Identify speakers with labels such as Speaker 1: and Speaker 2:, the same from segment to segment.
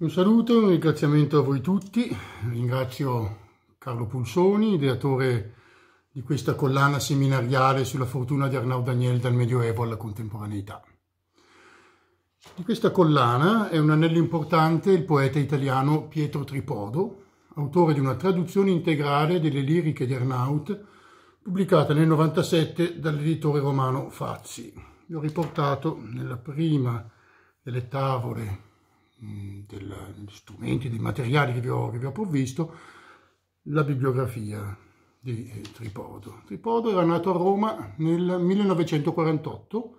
Speaker 1: Un saluto e un ringraziamento a voi tutti. Ringrazio Carlo Pulsoni, ideatore di questa collana seminariale sulla fortuna di Arnaud Daniel dal Medioevo alla contemporaneità. Di questa collana è un anello importante il poeta italiano Pietro Tripodo, autore di una traduzione integrale delle liriche di Arnaud pubblicata nel 97 dall'editore romano Fazzi. L'ho riportato nella prima delle tavole Mm, degli strumenti, dei materiali che vi ho, che vi ho provvisto, la bibliografia di eh, Tripodo. Tripodo era nato a Roma nel 1948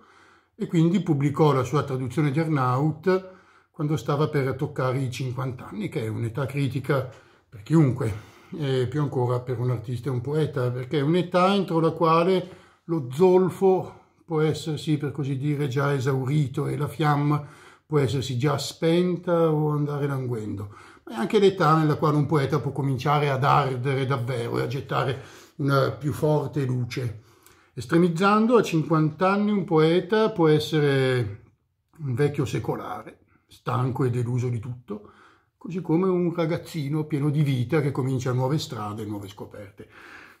Speaker 1: e quindi pubblicò la sua traduzione di Arnaut quando stava per toccare i 50 anni, che è un'età critica per chiunque, e più ancora per un artista e un poeta, perché è un'età entro la quale lo zolfo può essersi, per così dire, già esaurito e la fiamma può essersi già spenta o andare languendo, ma è anche l'età nella quale un poeta può cominciare ad ardere davvero e a gettare una più forte luce. Estremizzando, a 50 anni un poeta può essere un vecchio secolare, stanco e deluso di tutto, così come un ragazzino pieno di vita che comincia nuove strade, nuove scoperte.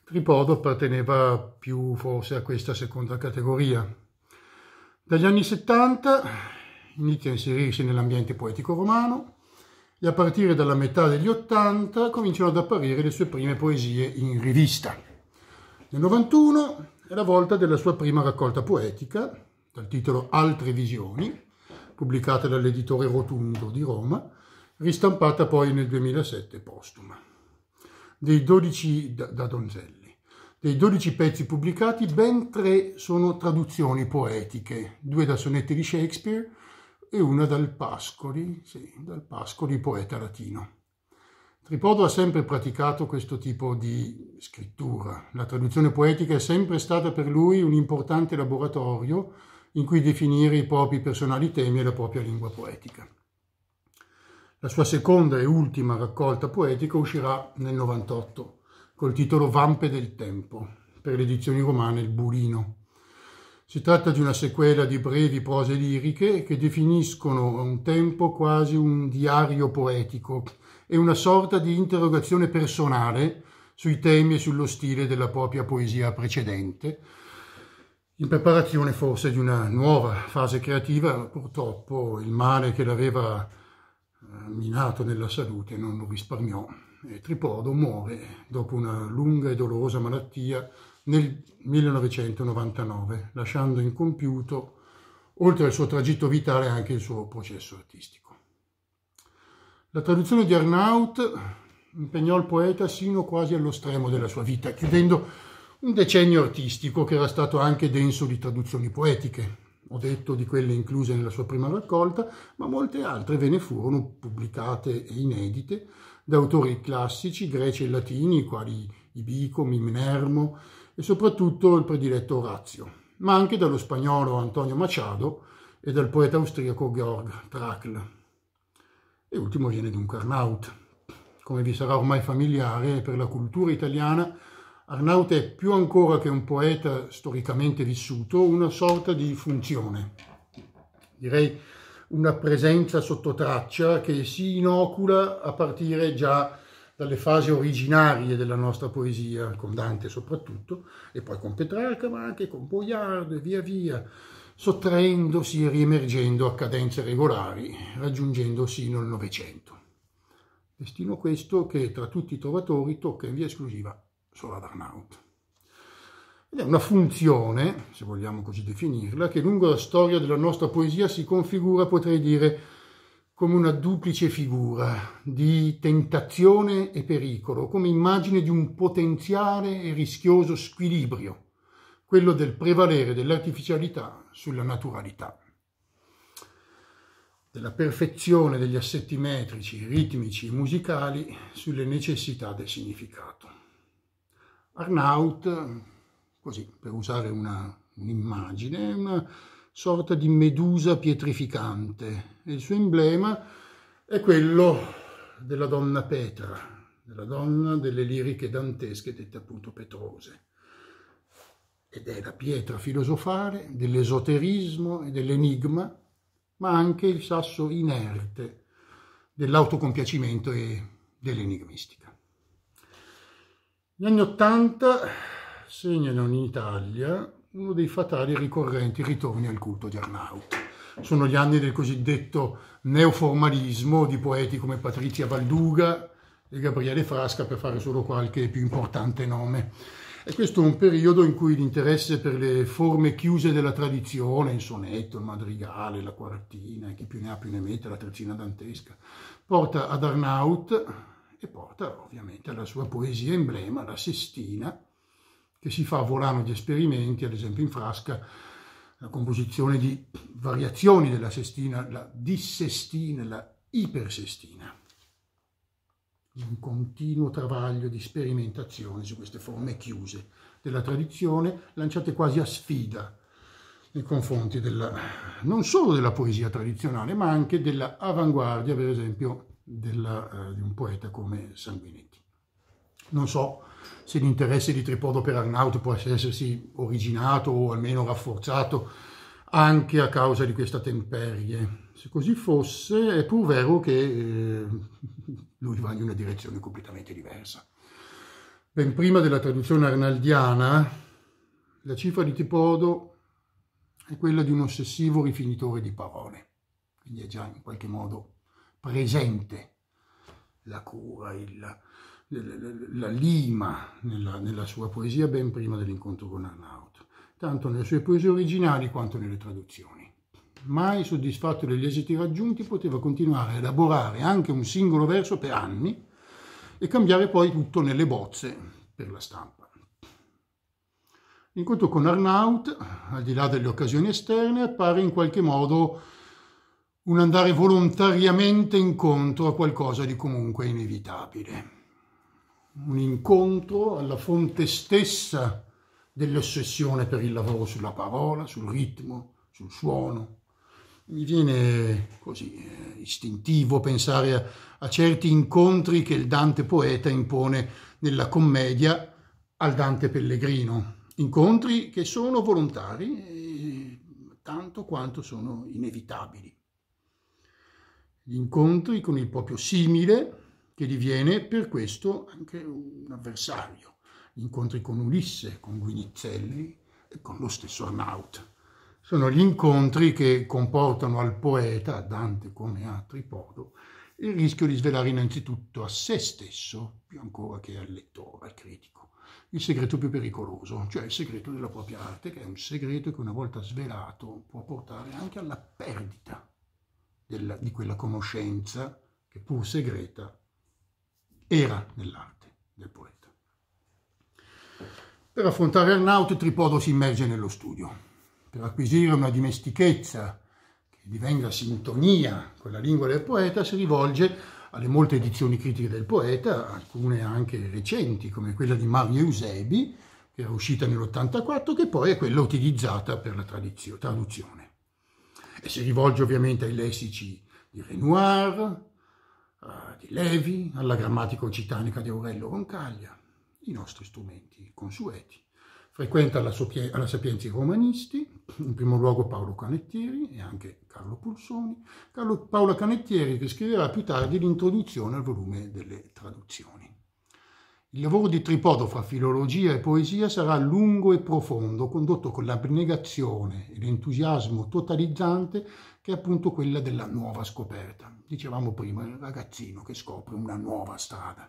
Speaker 1: Tripodo apparteneva più forse a questa seconda categoria. Dagli anni 70 inizia a inserirsi nell'ambiente poetico romano e a partire dalla metà degli 80 cominciano ad apparire le sue prime poesie in rivista. Nel 91 è la volta della sua prima raccolta poetica, dal titolo Altre visioni, pubblicata dall'editore Rotundo di Roma, ristampata poi nel 2007 postuma. Dei 12 da, da Donzelli. Dei 12 pezzi pubblicati, ben tre sono traduzioni poetiche, due da sonetti di Shakespeare e una dal Pascoli, sì, dal Pascoli poeta latino. Tripodo ha sempre praticato questo tipo di scrittura. La traduzione poetica è sempre stata per lui un importante laboratorio in cui definire i propri personali temi e la propria lingua poetica. La sua seconda e ultima raccolta poetica uscirà nel 98 col titolo Vampe del Tempo per le edizioni romane Il Bulino. Si tratta di una sequela di brevi prose liriche che definiscono a un tempo quasi un diario poetico e una sorta di interrogazione personale sui temi e sullo stile della propria poesia precedente, in preparazione forse di una nuova fase creativa, purtroppo il male che l'aveva eh, minato nella salute non lo risparmiò. E Tripodo muore dopo una lunga e dolorosa malattia nel 1999, lasciando incompiuto, oltre al suo tragitto vitale, anche il suo processo artistico. La traduzione di Arnaut impegnò il poeta sino quasi allo stremo della sua vita, chiudendo un decennio artistico che era stato anche denso di traduzioni poetiche. Ho detto di quelle incluse nella sua prima raccolta, ma molte altre ve ne furono pubblicate e inedite da autori classici greci e latini, quali Ibico, Mimnermo, e soprattutto il prediletto Orazio, ma anche dallo spagnolo Antonio Machado e dal poeta austriaco Georg Trakl. E ultimo viene dunque Arnaut. Come vi sarà ormai familiare, per la cultura italiana Arnaut è più ancora che un poeta storicamente vissuto, una sorta di funzione. Direi una presenza sotto traccia che si inocula a partire già dalle fasi originarie della nostra poesia, con Dante soprattutto, e poi con Petrarca, ma anche con Boiardo e via via, sottraendosi e riemergendo a cadenze regolari, raggiungendo sino al Novecento. Destino questo che tra tutti i trovatori tocca in via esclusiva solo ad Arnaut. Ed è una funzione, se vogliamo così definirla, che lungo la storia della nostra poesia si configura, potrei dire, come una duplice figura di tentazione e pericolo, come immagine di un potenziale e rischioso squilibrio, quello del prevalere dell'artificialità sulla naturalità, della perfezione degli assetti metrici, ritmici e musicali sulle necessità del significato. Arnaut, così per usare una, un'immagine, è una sorta di medusa pietrificante, il suo emblema è quello della donna Petra, della donna delle liriche dantesche dette appunto petrose. Ed è la pietra filosofale dell'esoterismo e dell'enigma, ma anche il sasso inerte dell'autocompiacimento e dell'enigmistica. Gli anni Ottanta segnano in Italia uno dei fatali ricorrenti ritorni al culto di Arnauti sono gli anni del cosiddetto neoformalismo di poeti come Patrizia Valduga e Gabriele Frasca, per fare solo qualche più importante nome. E questo è un periodo in cui l'interesse per le forme chiuse della tradizione, il sonetto, il madrigale, la quartina, chi più ne ha più ne mette, la trezzina dantesca, porta ad Arnaut e porta ovviamente alla sua poesia emblema, la Sestina, che si fa volano di esperimenti, ad esempio in Frasca, la composizione di variazioni della sestina, la dissestina, la ipersestina. Un continuo travaglio di sperimentazione su queste forme chiuse della tradizione, lanciate quasi a sfida nei confronti della, non solo della poesia tradizionale, ma anche dell'avanguardia, per esempio, della, eh, di un poeta come Sanguinetti. Non so se l'interesse di Tripodo per Arnauto può essersi originato o almeno rafforzato anche a causa di questa temperie. Se così fosse, è pur vero che eh, lui va in una direzione completamente diversa. Ben prima della traduzione arnaldiana, la cifra di Tripodo è quella di un ossessivo rifinitore di parole, quindi è già in qualche modo presente la cura, il, la lima nella, nella sua poesia ben prima dell'incontro con Arnaut, tanto nelle sue poesie originali quanto nelle traduzioni. Mai soddisfatto degli esiti raggiunti, poteva continuare a elaborare anche un singolo verso per anni e cambiare poi tutto nelle bozze per la stampa. L'incontro con Arnaut, al di là delle occasioni esterne, appare in qualche modo un andare volontariamente incontro a qualcosa di comunque inevitabile un incontro alla fonte stessa dell'ossessione per il lavoro sulla parola, sul ritmo, sul suono. Mi viene così eh, istintivo pensare a, a certi incontri che il Dante poeta impone nella commedia al Dante pellegrino, incontri che sono volontari eh, tanto quanto sono inevitabili. Gli incontri con il proprio simile, che diviene per questo anche un avversario. Gli incontri con Ulisse, con Guinizelli e con lo stesso Arnaut. Sono gli incontri che comportano al poeta, Dante come a Tripodo, il rischio di svelare innanzitutto a se stesso, più ancora che al lettore, al critico, il segreto più pericoloso, cioè il segreto della propria arte, che è un segreto che una volta svelato può portare anche alla perdita della, di quella conoscenza che pur segreta era nell'arte del poeta. Per affrontare Arnaut, Tripodo si immerge nello studio. Per acquisire una dimestichezza che divenga sintonia con la lingua del poeta, si rivolge alle molte edizioni critiche del poeta, alcune anche recenti, come quella di Mario Eusebi, che era uscita nell'84, che poi è quella utilizzata per la traduzione. E si rivolge ovviamente ai lessici di Renoir, Ah, di Levi alla grammatica occitanica di Aurelio Roncaglia, i nostri strumenti consueti. Frequenta la, alla Sapienza i romanisti, in primo luogo Paolo Canettieri e anche Carlo Pulsoni. Carlo, Paolo Canettieri che scriverà più tardi l'introduzione al volume delle traduzioni. Il lavoro di Tripodo fra filologia e poesia sarà lungo e profondo, condotto con l'abnegazione e l'entusiasmo totalizzante che è appunto quella della nuova scoperta. Dicevamo prima, il ragazzino che scopre una nuova strada.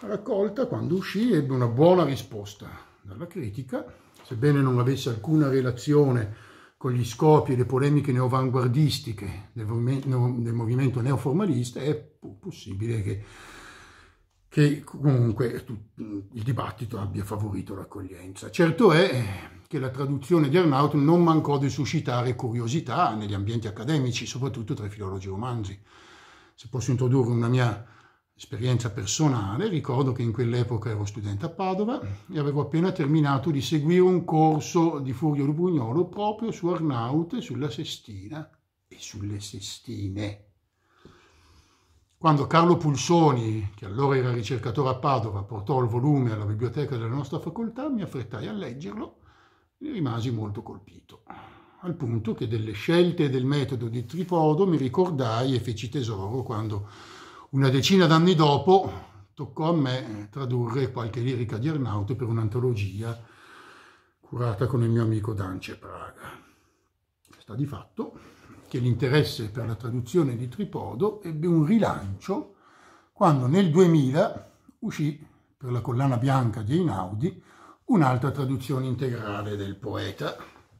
Speaker 1: La raccolta, quando uscì, ebbe una buona risposta dalla critica, sebbene non avesse alcuna relazione con gli scopi e le polemiche neovanguardistiche del, del movimento neoformalista, è possibile che che comunque il dibattito abbia favorito l'accoglienza. Certo è che la traduzione di Arnaut non mancò di suscitare curiosità negli ambienti accademici, soprattutto tra i filologi romanzi. Se posso introdurre una mia esperienza personale, ricordo che in quell'epoca ero studente a Padova e avevo appena terminato di seguire un corso di Furio Lubugnolo proprio su Arnaut e sulla Sestina e sulle Sestine. Quando Carlo Pulsoni, che allora era ricercatore a Padova, portò il volume alla biblioteca della nostra facoltà, mi affrettai a leggerlo rimasi molto colpito, al punto che delle scelte del metodo di Tripodo mi ricordai e feci tesoro quando una decina d'anni dopo toccò a me tradurre qualche lirica di Arnauto per un'antologia curata con il mio amico Dance Praga. Sta di fatto che l'interesse per la traduzione di Tripodo ebbe un rilancio quando nel 2000 uscì per la collana bianca di Einaudi un'altra traduzione integrale del poeta,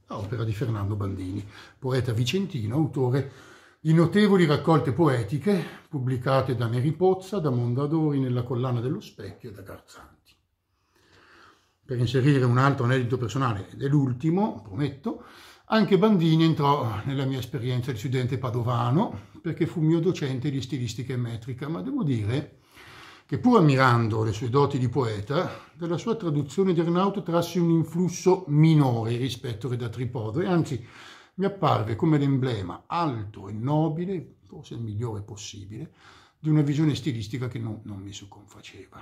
Speaker 1: opera di Fernando Bandini, poeta vicentino, autore di notevoli raccolte poetiche pubblicate da Neri Pozza, da Mondadori nella collana dello Specchio e da Garzanti. Per inserire un altro aneddoto personale, ed è l'ultimo, prometto, anche Bandini entrò nella mia esperienza di studente padovano perché fu mio docente di stilistica e metrica, ma devo dire che pur ammirando le sue doti di poeta, dalla sua traduzione di Renaud trasse un influsso minore rispetto a da e anzi mi apparve come l'emblema alto e nobile, forse il migliore possibile, di una visione stilistica che non, non mi sconfaceva.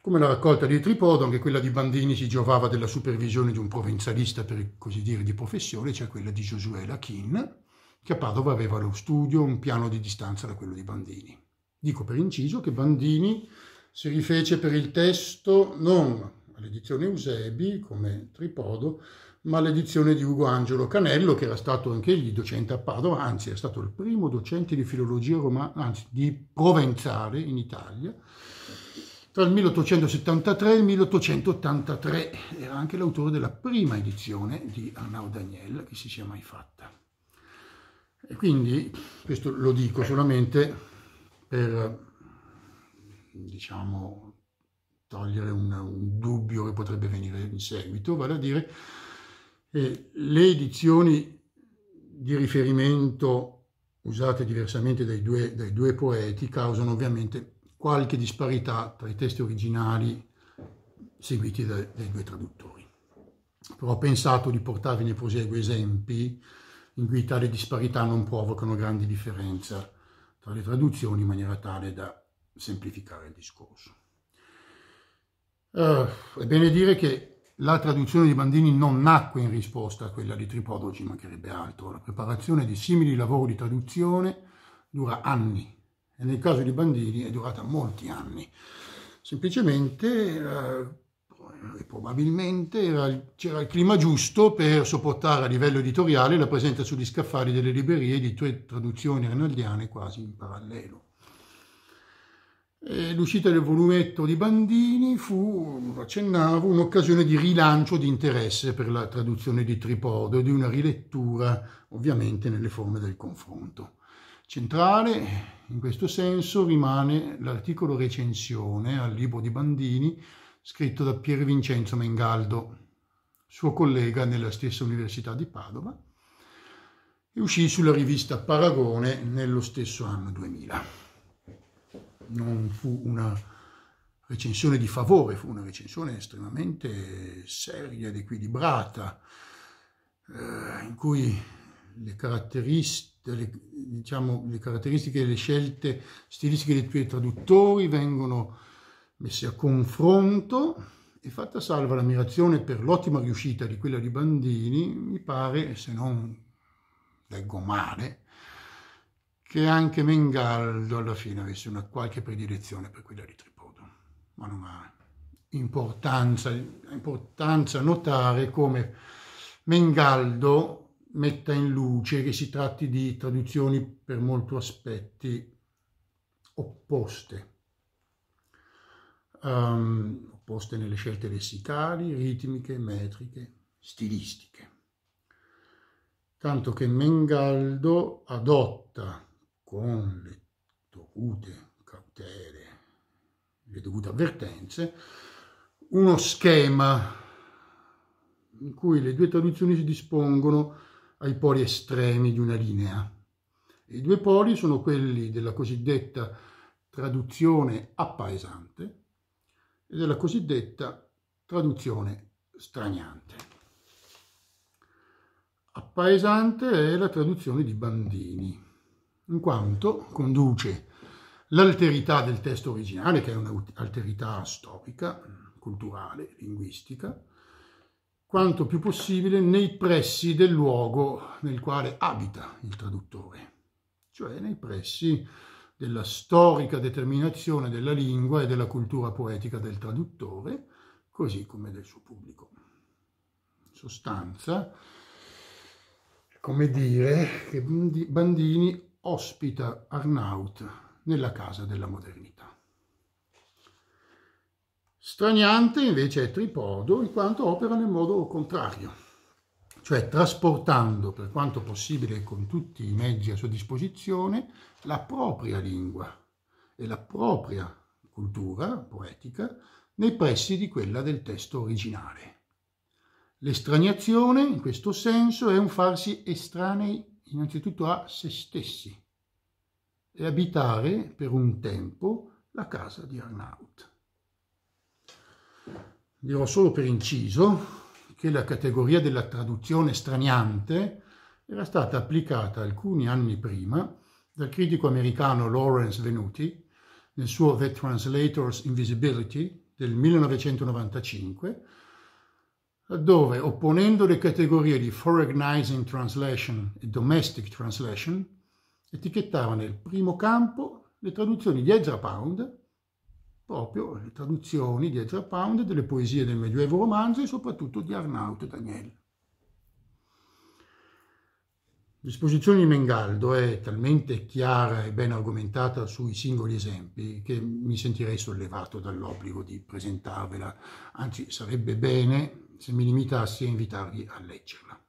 Speaker 1: Come la raccolta di Tripodo, anche quella di Bandini si giovava della supervisione di un provenzalista, per così dire, di professione, cioè quella di Josué Lachin, che a Padova aveva lo studio un piano di distanza da quello di Bandini. Dico per inciso che Bandini si rifece per il testo non all'edizione Eusebi come tripodo, ma all'edizione di Ugo Angelo Canello, che era stato anche egli docente a Padova, anzi è stato il primo docente di filologia romana, anzi di provenzale in Italia, tra il 1873 e il 1883. Era anche l'autore della prima edizione di Arnaud Daniel che si sia mai fatta. E quindi, questo lo dico solamente per diciamo, togliere un, un, dubbio che potrebbe venire in seguito, vale a dire eh, le edizioni di riferimento usate diversamente dai due, dai due poeti causano ovviamente qualche disparità tra i testi originali seguiti dai, dai due traduttori. Però ho pensato di portarvi nei proseguo esempi in cui tali disparità non provocano grandi differenze tra le traduzioni in maniera tale da semplificare il discorso. Uh, è bene dire che la traduzione di Bandini non nacque in risposta a quella di Tripodo, mancherebbe altro. La preparazione di simili lavori di traduzione dura anni e nel caso di Bandini è durata molti anni. Semplicemente uh, e eh, probabilmente c'era il clima giusto per sopportare a livello editoriale la presenza sugli scaffali delle librerie di tre traduzioni renaldiane quasi in parallelo. E eh, l'uscita del volumetto di Bandini fu, accennavo, un'occasione di rilancio di interesse per la traduzione di Tripodo e di una rilettura ovviamente nelle forme del confronto. Centrale in questo senso rimane l'articolo recensione al libro di Bandini scritto da Pier Vincenzo Mengaldo, suo collega nella stessa Università di Padova, e uscì sulla rivista Paragone nello stesso anno 2000. Non fu una recensione di favore, fu una recensione estremamente seria ed equilibrata, eh, in cui le caratteristiche le, diciamo, le caratteristiche e le scelte stilistiche dei tuoi traduttori vengono messe a confronto e fatta salva l'ammirazione per l'ottima riuscita di quella di Bandini, mi pare, se non leggo male, che anche Mengaldo alla fine avesse una qualche predilezione per quella di Tripodo, ma non ha importanza, importanza notare come Mengaldo metta in luce che si tratti di traduzioni per molti aspetti opposte um, opposte nelle scelte lessicali, ritmiche, metriche, stilistiche. Tanto che Mengaldo adotta con le dovute cautele, le dovute avvertenze, uno schema in cui le due traduzioni si dispongono ai poli estremi di una linea. I due poli sono quelli della cosiddetta traduzione appaesante, e della cosiddetta traduzione straniante. Appaesante è la traduzione di Bandini, in quanto conduce l'alterità del testo originale, che è un'alterità storica, culturale, linguistica, quanto più possibile nei pressi del luogo nel quale abita il traduttore, cioè nei pressi della storica determinazione della lingua e della cultura poetica del traduttore, così come del suo pubblico. In sostanza, come dire che Bandini ospita Arnaut nella casa della modernità. Straniante invece è Tripodo in quanto opera nel modo contrario, cioè trasportando per quanto possibile con tutti i mezzi a sua disposizione la propria lingua e la propria cultura poetica nei pressi di quella del testo originale. L'estraniazione, in questo senso, è un farsi estranei innanzitutto a se stessi e abitare per un tempo la casa di Arnaut. Dirò solo per inciso che la categoria della traduzione straniante era stata applicata alcuni anni prima dal critico americano Lawrence Venuti nel suo The Translator's Invisibility del 1995, dove opponendo le categorie di Foreignizing Translation e Domestic Translation, etichettava nel primo campo le traduzioni di Ezra Pound, proprio le traduzioni di Ezra Pound delle poesie del Medioevo romanzo e soprattutto di Arnaut Daniel. L'esposizione di Mengaldo è talmente chiara e ben argomentata sui singoli esempi che mi sentirei sollevato dall'obbligo di presentarvela, anzi sarebbe bene se mi limitassi a invitarvi a leggerla.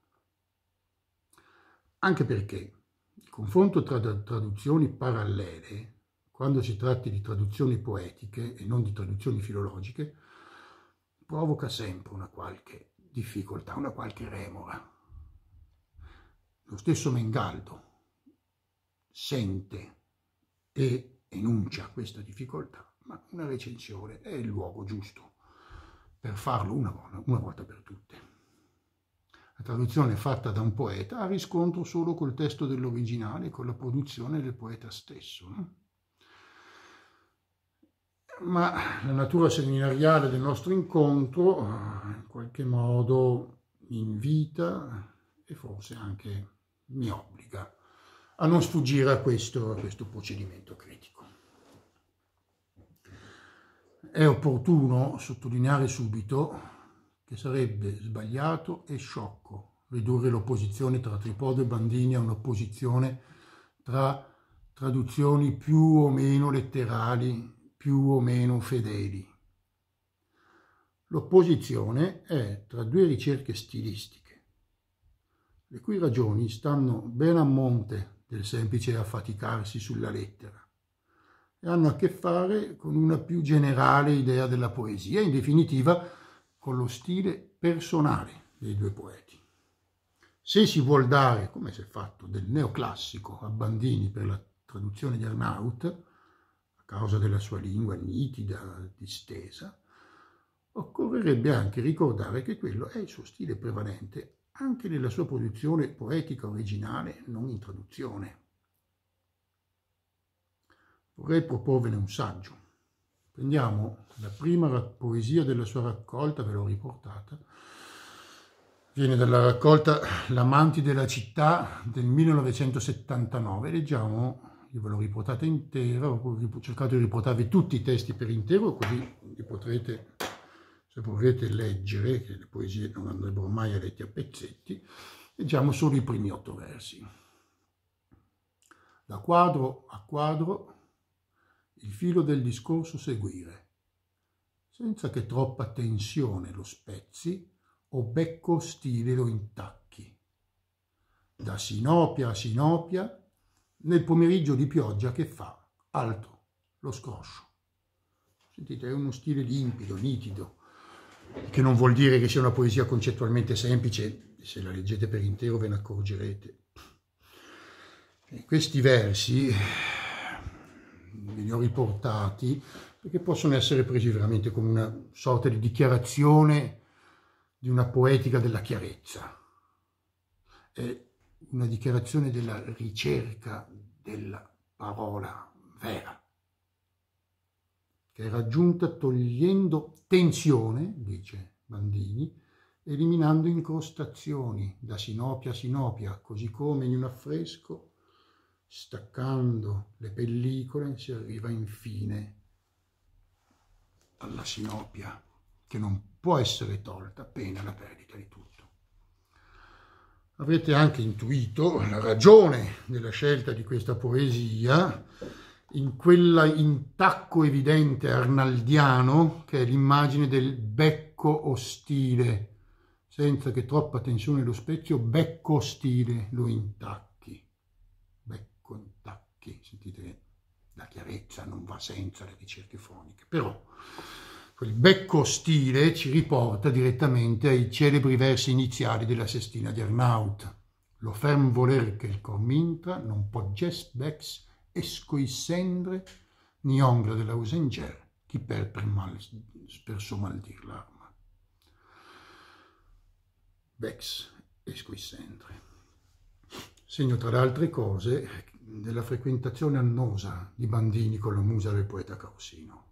Speaker 1: Anche perché il confronto tra traduzioni parallele, quando si tratti di traduzioni poetiche e non di traduzioni filologiche, provoca sempre una qualche difficoltà, una qualche remora. Lo stesso Mengaldo sente e enuncia questa difficoltà, ma una recensione è il luogo giusto per farlo una volta, una volta per tutte. La traduzione fatta da un poeta ha riscontro solo col testo dell'originale, con la produzione del poeta stesso. No? Ma la natura seminariale del nostro incontro eh, in qualche modo invita e forse anche mi obbliga a non sfuggire a questo, a questo procedimento critico. È opportuno sottolineare subito che sarebbe sbagliato e sciocco ridurre l'opposizione tra Tripodo e Bandini a un'opposizione tra traduzioni più o meno letterali, più o meno fedeli. L'opposizione è tra due ricerche stilistiche le cui ragioni stanno ben a monte del semplice affaticarsi sulla lettera e hanno a che fare con una più generale idea della poesia, in definitiva con lo stile personale dei due poeti. Se si vuol dare, come si è fatto, del neoclassico a Bandini per la traduzione di Arnaut, a causa della sua lingua nitida, distesa, occorrerebbe anche ricordare che quello è il suo stile prevalente anche nella sua produzione poetica originale, non in traduzione. Vorrei proporvene un saggio. Prendiamo la prima poesia della sua raccolta, ve l'ho riportata, viene dalla raccolta L'amanti della città del 1979. Leggiamo, io ve l'ho riportata intera, ho cercato di riportarvi tutti i testi per intero, così li potrete se potete leggere, che le poesie non andrebbero mai lette a pezzetti, leggiamo solo i primi otto versi. Da quadro a quadro il filo del discorso seguire, senza che troppa tensione lo spezzi o becco stile lo intacchi. Da sinopia a sinopia, nel pomeriggio di pioggia che fa alto lo scroscio. Sentite, è uno stile limpido, nitido, che non vuol dire che sia una poesia concettualmente semplice, se la leggete per intero ve ne accorgerete. E questi versi ve li ho riportati perché possono essere presi veramente come una sorta di dichiarazione di una poetica della chiarezza. È una dichiarazione della ricerca della parola vera che è raggiunta togliendo tensione, dice Bandini, eliminando incrostazioni da sinopia a sinopia, così come in un affresco, staccando le pellicole, si arriva infine alla sinopia, che non può essere tolta appena la perdita di tutto. Avete anche intuito la ragione della scelta di questa poesia, in quell'intacco evidente arnaldiano che è l'immagine del becco ostile senza che troppa tensione lo specchio becco ostile lo intacchi becco intacchi sentite che la chiarezza non va senza le ricerche foniche però quel becco ostile ci riporta direttamente ai celebri versi iniziali della sestina di Arnaut lo ferm voler che il cormintra non può gest bex escoissendre niongre de l'ausenger, qui perd per, mal, per so mal dir l'arma. Vex escoissendre. Segno tra le altre cose della frequentazione annosa di Bandini con la musa del poeta Causino.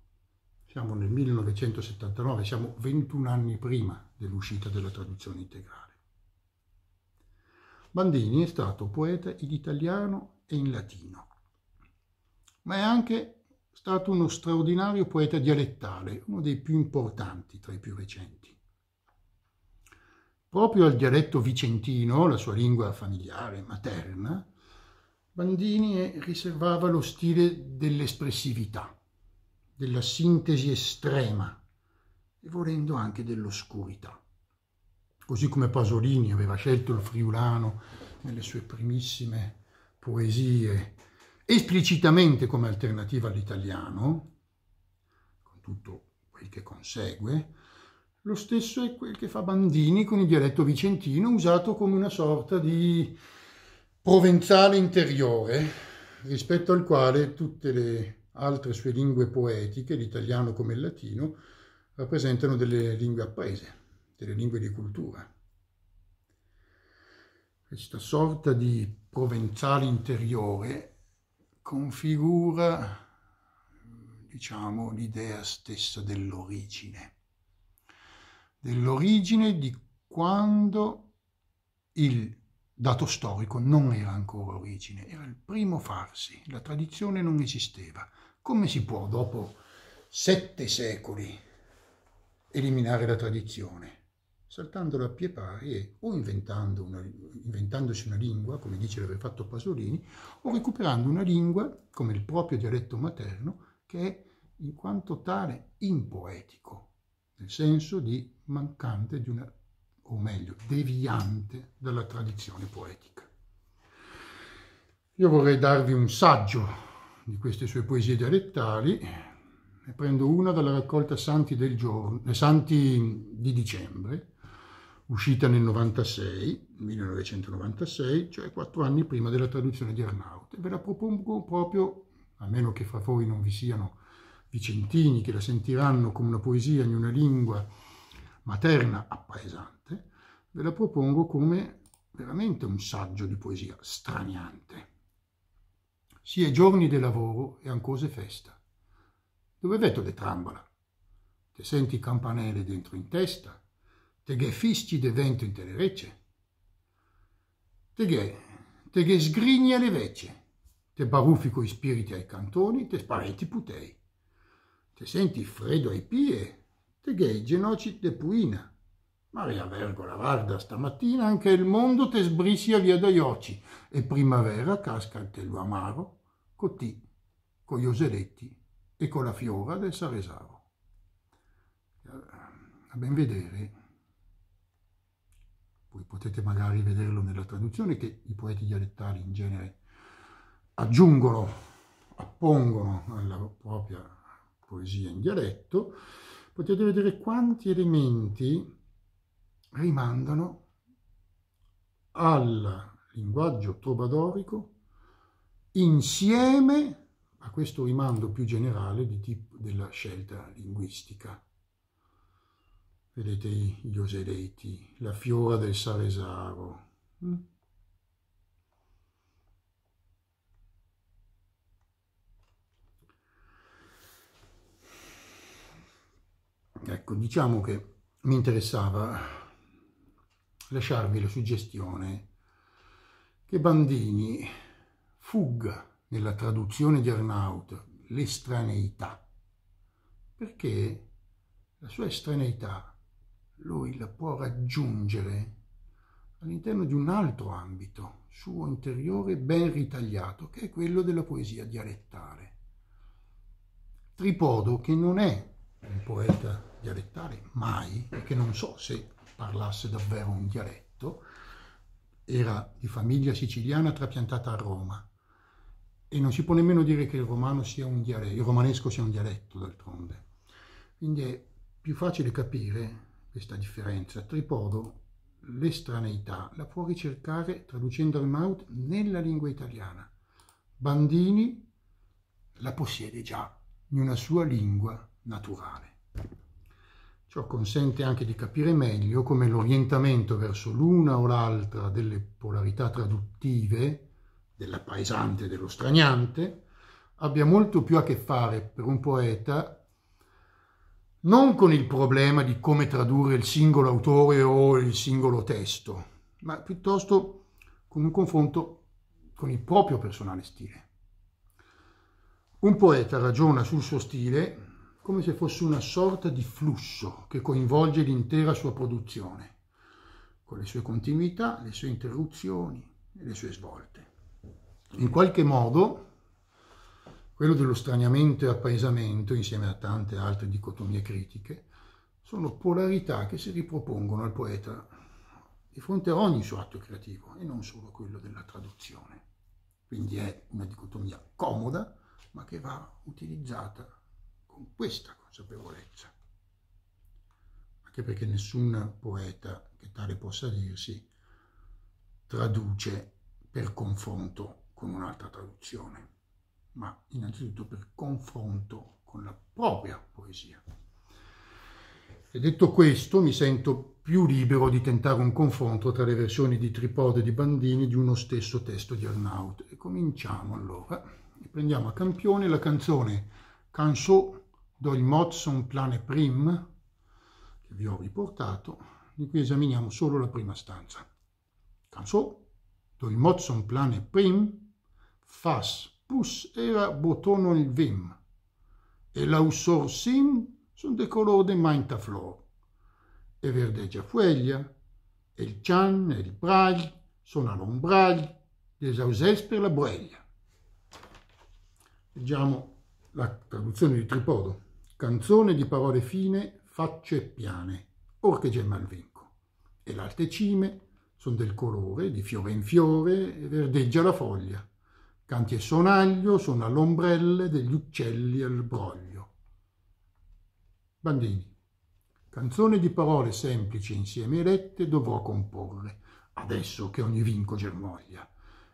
Speaker 1: Siamo nel 1979, siamo 21 anni prima dell'uscita della traduzione integrale. Bandini è stato poeta in italiano e in latino ma è anche stato uno straordinario poeta dialettale, uno dei più importanti tra i più recenti. Proprio al dialetto vicentino, la sua lingua familiare, materna, Bandini riservava lo stile dell'espressività, della sintesi estrema e volendo anche dell'oscurità. Così come Pasolini aveva scelto il friulano nelle sue primissime poesie esplicitamente come alternativa all'italiano, con tutto quel che consegue, lo stesso è quel che fa Bandini con il dialetto vicentino, usato come una sorta di provenzale interiore, rispetto al quale tutte le altre sue lingue poetiche, l'italiano come il latino, rappresentano delle lingue apprese, delle lingue di cultura. Questa sorta di provenzale interiore configura diciamo, l'idea stessa dell'origine, dell'origine di quando il dato storico non era ancora origine, era il primo farsi, la tradizione non esisteva. Come si può dopo sette secoli eliminare la tradizione? saltandolo a pie pari e o inventando una, inventandosi una lingua, come dice l'aveva fatto Pasolini, o recuperando una lingua come il proprio dialetto materno, che è in quanto tale impoetico, nel senso di mancante di una, o meglio, deviante dalla tradizione poetica. Io vorrei darvi un saggio di queste sue poesie dialettali, ne prendo una dalla raccolta Santi, giorno, eh, Santi di dicembre, uscita nel 96, 1996, cioè quattro anni prima della traduzione di Arnaut. E ve la propongo proprio, a meno che fra voi non vi siano vicentini che la sentiranno come una poesia in una lingua materna appaesante, ve la propongo come veramente un saggio di poesia straniante. Si è giorni di lavoro e ancose festa. Dove vetto le trambala? Te senti campanelle dentro in testa? Teghe fischi de vento in te le vecce. Teghe, teghe sgrigni alle vecce. Te baruffi coi spiriti ai cantoni, te sparenti putei. Te senti freddo ai pie, teghe i genoci de puina. Maria Vergola, varda stamattina anche il mondo te sbriscia via dai oci e primavera casca il tello amaro, cotì, con gli oseletti e con la fiora del Saresaro. A ben vedere, poi potete magari vederlo nella traduzione che i poeti dialettali in genere aggiungono, appongono alla propria poesia in dialetto, potete vedere quanti elementi rimandano al linguaggio trovadorico insieme a questo rimando più generale di tipo della scelta linguistica vedete gli oseleti, la fiora del Saresaro. Mm. Ecco, diciamo che mi interessava lasciarvi la suggestione che Bandini fugga nella traduzione di Arnaut l'estraneità, perché la sua estraneità lui la può raggiungere all'interno di un altro ambito suo interiore ben ritagliato, che è quello della poesia dialettale. Tripodo, che non è un poeta dialettale mai, e che non so se parlasse davvero un dialetto, era di famiglia siciliana trapiantata a Roma, e non si può nemmeno dire che il romano sia un dialetto, il romanesco sia un dialetto d'altronde. Quindi è più facile capire questa differenza. Tripodo, l'estraneità la può ricercare traducendo maut nella lingua italiana. Bandini la possiede già in una sua lingua naturale. Ciò consente anche di capire meglio come l'orientamento verso l'una o l'altra delle polarità traduttive, della paesante e dello straniante, abbia molto più a che fare per un poeta non con il problema di come tradurre il singolo autore o il singolo testo, ma piuttosto con un confronto con il proprio personale stile. Un poeta ragiona sul suo stile come se fosse una sorta di flusso che coinvolge l'intera sua produzione, con le sue continuità, le sue interruzioni e le sue svolte. In qualche modo, quello dello straniamento e appaesamento, insieme a tante altre dicotomie critiche, sono polarità che si ripropongono al poeta di fronte a ogni suo atto creativo e non solo a quello della traduzione. Quindi è una dicotomia comoda, ma che va utilizzata con questa consapevolezza. Anche perché nessun poeta che tale possa dirsi traduce per confronto con un'altra traduzione ma innanzitutto per confronto con la propria poesia. E detto questo, mi sento più libero di tentare un confronto tra le versioni di Tripode e di Bandini di uno stesso testo di Arnaut. E cominciamo allora. E prendiamo a campione la canzone Canso dol Mozson Plane Prim, che vi ho riportato, di cui esaminiamo solo la prima stanza. Canso dol Mozson Plane Prim, fas pus era botono il vim, e l'ausor usorsim son de color de mantaflor, e verdeggia fueglia, e il cian e il bragli sono all'ombragli, les ausels per la boeglia. Leggiamo la traduzione di Tripodo. Canzone di parole fine, facce piane, or che gemma il vinco. E l'alte cime sono del colore, di fiore in fiore, e verdeggia la foglia Canti e sonaglio sono all'ombrelle degli uccelli al broglio. Bandini. Canzone di parole semplici insieme elette dovrò comporre, adesso che ogni vinco germoglia.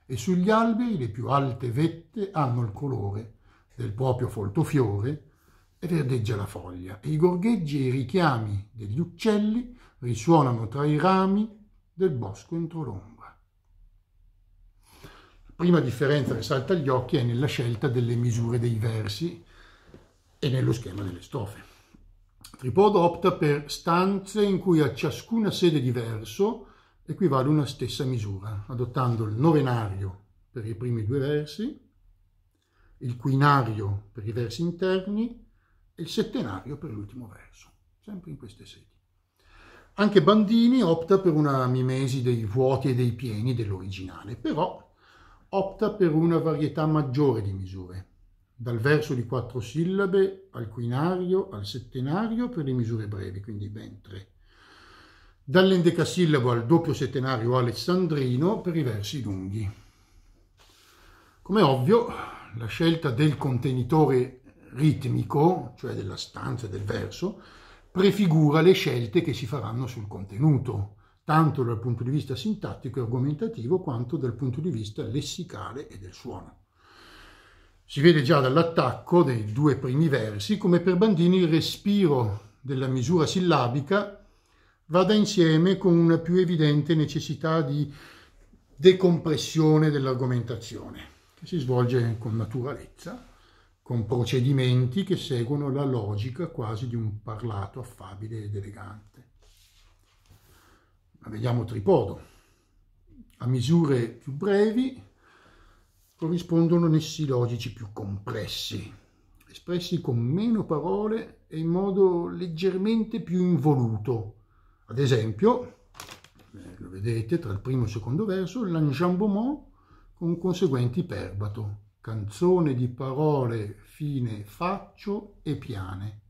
Speaker 1: E sugli alberi le più alte vette hanno il colore del proprio folto fiore e verdeggia la foglia. E i gorgheggi e i richiami degli uccelli risuonano tra i rami del bosco entro l'ombra prima differenza che salta agli occhi è nella scelta delle misure dei versi e nello schema delle strofe. Tripod opta per stanze in cui a ciascuna sede di verso equivale una stessa misura, adottando il novenario per i primi due versi, il quinario per i versi interni e il settenario per l'ultimo verso, sempre in queste sedi. Anche Bandini opta per una mimesi dei vuoti e dei pieni dell'originale, però opta per una varietà maggiore di misure, dal verso di quattro sillabe al quinario al settenario per le misure brevi, quindi ben tre, dall'endecasillabo al doppio settenario alessandrino per i versi lunghi. Come ovvio, la scelta del contenitore ritmico, cioè della stanza del verso, prefigura le scelte che si faranno sul contenuto, tanto dal punto di vista sintattico e argomentativo quanto dal punto di vista lessicale e del suono. Si vede già dall'attacco dei due primi versi come per Bandini il respiro della misura sillabica vada insieme con una più evidente necessità di decompressione dell'argomentazione, che si svolge con naturalezza, con procedimenti che seguono la logica quasi di un parlato affabile ed elegante la vediamo tripodo. A misure più brevi corrispondono logici più compressi, espressi con meno parole e in modo leggermente più involuto. Ad esempio, eh, lo vedete tra il primo e il secondo verso, l'enjambement con conseguente iperbato, canzone di parole fine faccio e piane.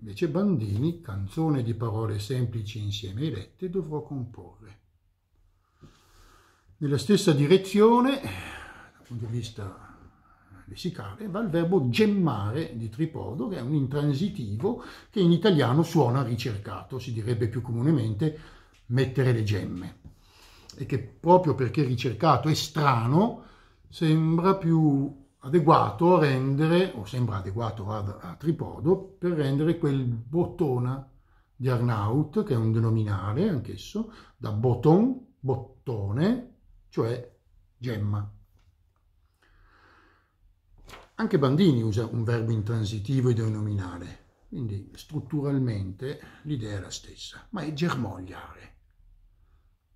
Speaker 1: Invece Bandini, canzone di parole semplici insieme ai lette, dovrò comporre. Nella stessa direzione, dal punto di vista lessicale, va il verbo gemmare di Tripodo, che è un intransitivo che in italiano suona ricercato, si direbbe più comunemente mettere le gemme, e che proprio perché ricercato e strano sembra più adeguato a rendere, o sembra adeguato guarda, a tripodo, per rendere quel bottona di Arnaut, che è un denominale anch'esso, da botton, bottone, cioè gemma. Anche Bandini usa un verbo intransitivo e denominale, quindi strutturalmente l'idea è la stessa, ma è germogliare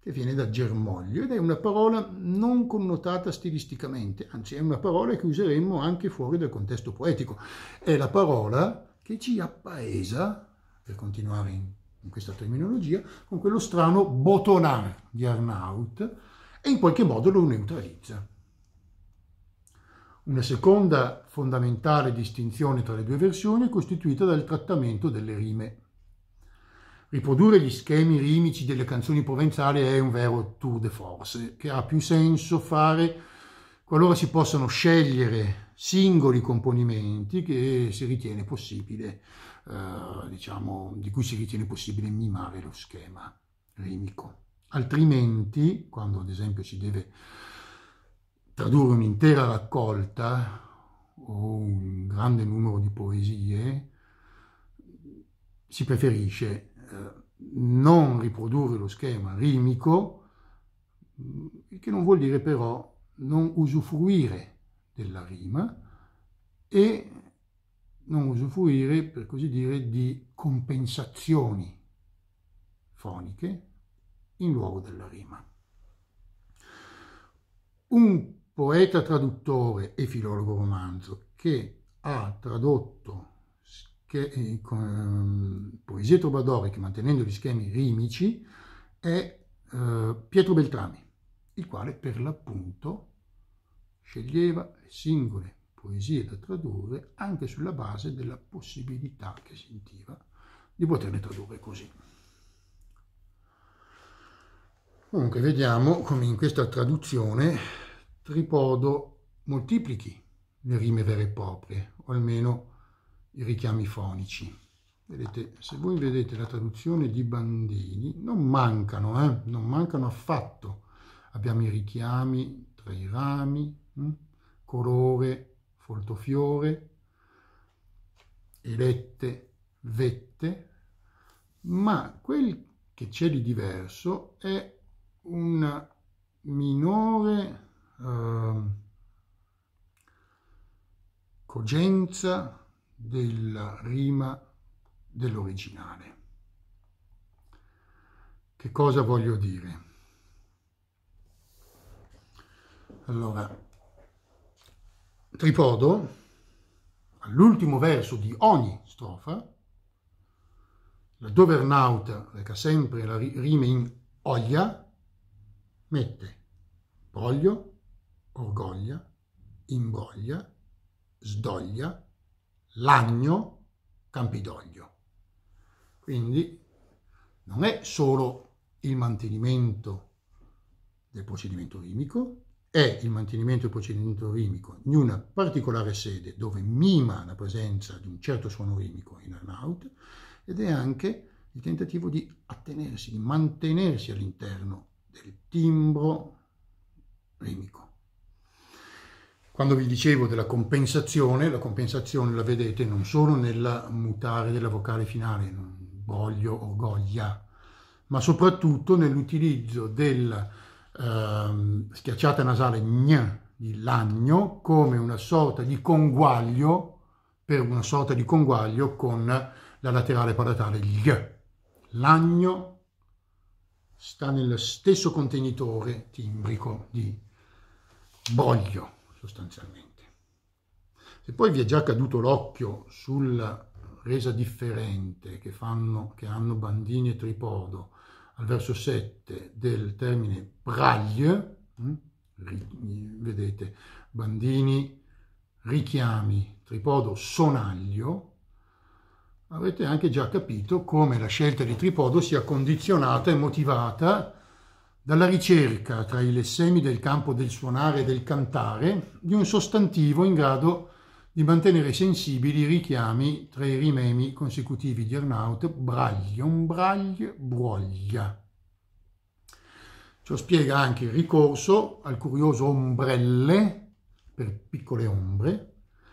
Speaker 1: che viene da germoglio ed è una parola non connotata stilisticamente, anzi è una parola che useremmo anche fuori dal contesto poetico. È la parola che ci appaesa, per continuare in, in questa terminologia, con quello strano botonar di Arnaut e in qualche modo lo neutralizza. Una seconda fondamentale distinzione tra le due versioni è costituita dal trattamento delle rime Riprodurre gli schemi rimici delle canzoni provenzali è un vero tour de force, che ha più senso fare qualora si possano scegliere singoli componimenti che si ritiene possibile, eh, diciamo, di cui si ritiene possibile mimare lo schema rimico. Altrimenti, quando ad esempio si deve tradurre un'intera raccolta o un grande numero di poesie, si preferisce eh, non riprodurre lo schema rimico, che non vuol dire però non usufruire della rima e non usufruire, per così dire, di compensazioni foniche in luogo della rima. Un poeta traduttore e filologo romanzo che ha tradotto che eh, con ehm, poesie trovadoriche, mantenendo gli schemi rimici, è eh, Pietro Beltrami, il quale per l'appunto sceglieva le singole poesie da tradurre anche sulla base della possibilità che sentiva di poterle tradurre così. Comunque vediamo come in questa traduzione Tripodo moltiplichi le rime vere e proprie, o almeno i richiami fonici. Vedete, se voi vedete la traduzione di Bandini, non mancano, eh? non mancano affatto. Abbiamo i richiami tra i rami, mh? Hm, colore, foltofiore, elette, vette, ma quel che c'è di diverso è un minore eh, cogenza della rima dell'originale. Che cosa voglio dire? Allora, Tripodo, all'ultimo verso di ogni strofa, laddove Ernauta reca sempre la rima in oglia, mette voglio, orgoglia, imbroglia, sdoglia, Lagno Campidoglio. Quindi non è solo il mantenimento del procedimento rimico, è il mantenimento del procedimento rimico in una particolare sede dove mima la presenza di un certo suono rimico in out ed è anche il tentativo di attenersi, di mantenersi all'interno del timbro rimico. Quando vi dicevo della compensazione, la compensazione la vedete non solo nel mutare della vocale finale, voglio o goglia, ma soprattutto nell'utilizzo della eh, schiacciata nasale gn di lagno come una sorta di conguaglio, per una sorta di conguaglio con la laterale palatale gli. Lagno sta nel stesso contenitore timbrico di boglio sostanzialmente. Se poi vi è già caduto l'occhio sulla resa differente che, fanno, che hanno Bandini e Tripodo al verso 7 del termine braglie, hm? vedete, Bandini richiami, Tripodo sonaglio, avrete anche già capito come la scelta di Tripodo sia condizionata e motivata dalla ricerca tra i lessemi del campo del suonare e del cantare di un sostantivo in grado di mantenere sensibili i richiami tra i rimemi consecutivi di Ernaut, braglion, bragl, broglia. Ciò spiega anche il ricorso al curioso ombrelle per piccole ombre,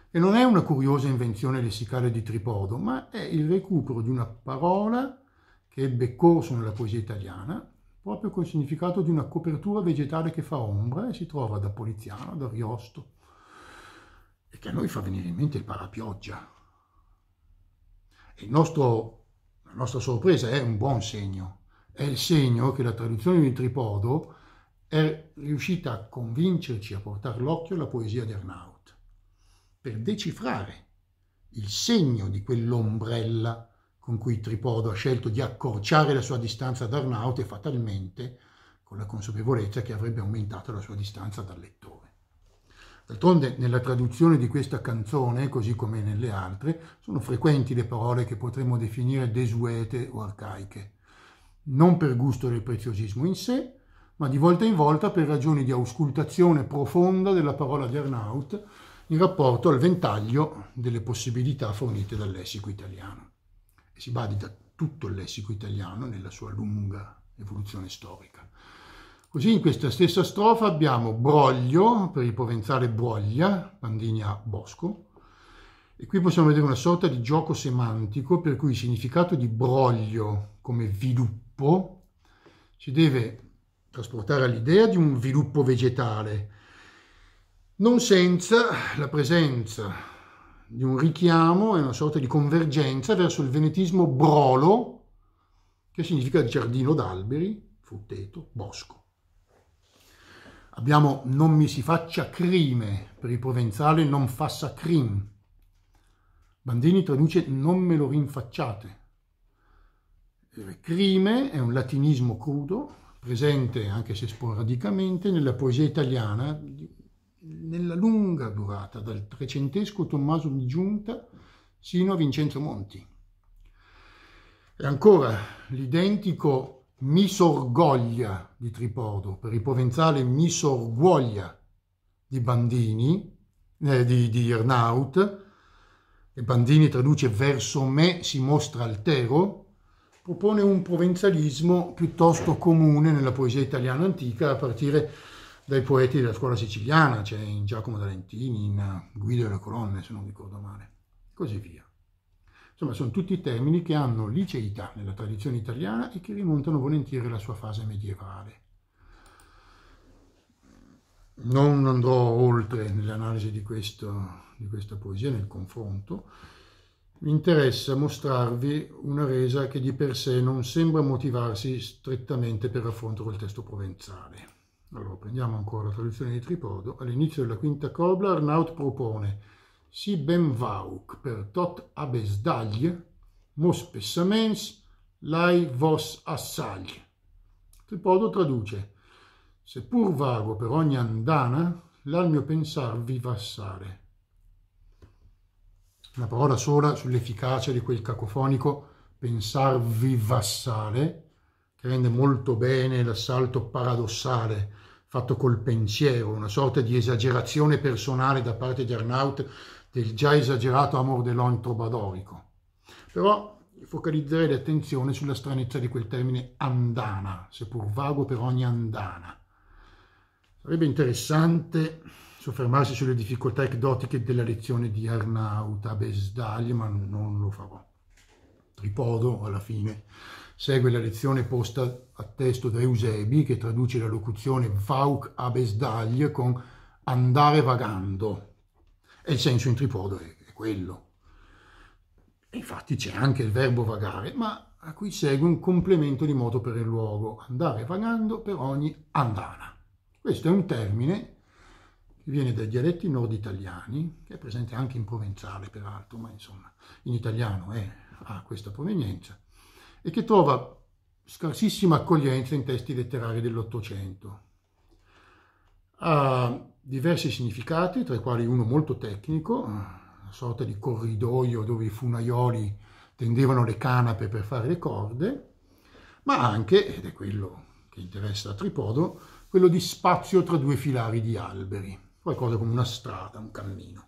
Speaker 1: e non è una curiosa invenzione lessicale di Tripodo, ma è il recupero di una parola che ebbe corso nella poesia italiana proprio col significato di una copertura vegetale che fa ombra e si trova da Poliziano, da Riosto, e che a noi fa venire in mente il parapioggia. E nostro, la nostra sorpresa è un buon segno, è il segno che la traduzione di Tripodo è riuscita a convincerci, a portare l'occhio alla poesia di Arnaut, per decifrare il segno di quell'ombrella con cui Tripodo ha scelto di accorciare la sua distanza da Arnaute fatalmente con la consapevolezza che avrebbe aumentato la sua distanza dal lettore. D'altronde nella traduzione di questa canzone, così come nelle altre, sono frequenti le parole che potremmo definire desuete o arcaiche, non per gusto del preziosismo in sé, ma di volta in volta per ragioni di auscultazione profonda della parola di Arnaut in rapporto al ventaglio delle possibilità fornite dal lessico italiano si badita tutto il lessico italiano nella sua lunga evoluzione storica. Così in questa stessa strofa abbiamo Broglio, per il provenzale Broglia, Pandini Bosco, e qui possiamo vedere una sorta di gioco semantico per cui il significato di broglio come viluppo si deve trasportare all'idea di un viluppo vegetale, non senza la presenza di un richiamo e una sorta di convergenza verso il venetismo brolo, che significa giardino d'alberi, frutteto, bosco. Abbiamo non mi si faccia crime, per il provenzale non fassa crim. Bandini traduce non me lo rinfacciate. Eh, crime è un latinismo crudo, presente anche se sporadicamente nella poesia italiana nella lunga durata, dal trecentesco Tommaso di Giunta sino a Vincenzo Monti. E ancora l'identico mi sorgoglia di Tripodo, per il provenzale mi sorgoglia di Bandini, eh, di, di Ernaut, e Bandini traduce verso me si mostra altero, propone un provenzalismo piuttosto comune nella poesia italiana antica a partire da dai poeti della scuola siciliana, c'è cioè in Giacomo D'Alentini, in Guido e le colonne, se non ricordo male, e così via. Insomma, sono tutti termini che hanno liceità nella tradizione italiana e che rimontano volentieri alla sua fase medievale. Non andrò oltre nell'analisi di, di questa poesia, nel confronto, mi interessa mostrarvi una resa che di per sé non sembra motivarsi strettamente per raffronto col testo provenzale. Allora, prendiamo ancora la traduzione di Tripodo. All'inizio della quinta cobla Arnaut propone Si ben vauc per tot abesdagli, mos pessamens, lai vos assagli. Tripodo traduce Seppur vago per ogni andana, l'al mio pensar vi vassare. Una parola sola sull'efficacia di quel cacofonico pensar vivassare, che rende molto bene l'assalto paradossale fatto col pensiero, una sorta di esagerazione personale da parte di Arnaut del già esagerato amor dell'on trovadorico. Però focalizzerei l'attenzione sulla stranezza di quel termine andana, seppur vago per ogni andana. Sarebbe interessante soffermarsi sulle difficoltà ecdotiche della lezione di Arnaut a Besdaglie, ma non lo farò. Tripodo alla fine Segue la lezione posta a testo da Eusebi che traduce la locuzione fauc abesdaglie con andare vagando. E il senso in tripodo è, è quello. E infatti c'è anche il verbo vagare, ma a cui segue un complemento di moto per il luogo, andare vagando per ogni andana. Questo è un termine che viene dai dialetti nord italiani, che è presente anche in provenzale peraltro, ma insomma in italiano è, ha questa provenienza, e che trova scarsissima accoglienza in testi letterari dell'Ottocento. Ha diversi significati, tra i quali uno molto tecnico, una sorta di corridoio dove i funaioli tendevano le canape per fare le corde, ma anche, ed è quello che interessa a Tripodo, quello di spazio tra due filari di alberi, qualcosa come una strada, un cammino.